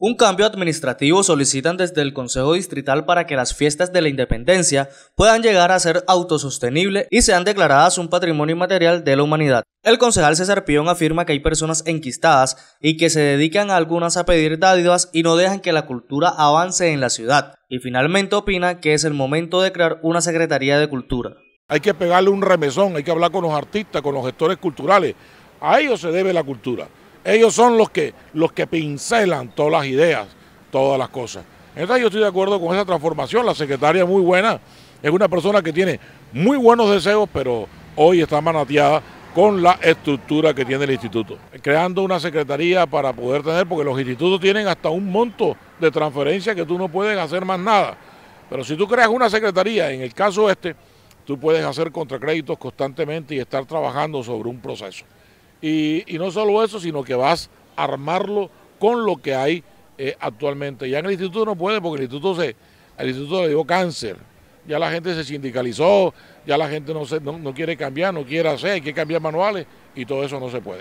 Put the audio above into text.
Un cambio administrativo solicitan desde el Consejo Distrital para que las fiestas de la independencia puedan llegar a ser autosostenibles y sean declaradas un patrimonio inmaterial de la humanidad. El concejal César Pión afirma que hay personas enquistadas y que se dedican algunas a pedir dádivas y no dejan que la cultura avance en la ciudad. Y finalmente opina que es el momento de crear una Secretaría de Cultura. Hay que pegarle un remesón, hay que hablar con los artistas, con los gestores culturales. A ellos se debe la cultura. Ellos son los que, los que pincelan todas las ideas, todas las cosas. Entonces yo estoy de acuerdo con esa transformación. La secretaria es muy buena, es una persona que tiene muy buenos deseos, pero hoy está manateada con la estructura que tiene el instituto. Creando una secretaría para poder tener, porque los institutos tienen hasta un monto de transferencia que tú no puedes hacer más nada. Pero si tú creas una secretaría, en el caso este, tú puedes hacer contracréditos constantemente y estar trabajando sobre un proceso. Y, no solo eso, sino que vas a armarlo con lo que hay eh, actualmente. Ya en el instituto no puede porque el instituto, se, el instituto le dio cáncer. Ya la gente se sindicalizó, ya la gente no, se, no, no quiere cambiar, no quiere hacer, hay que cambiar manuales y todo eso no se puede.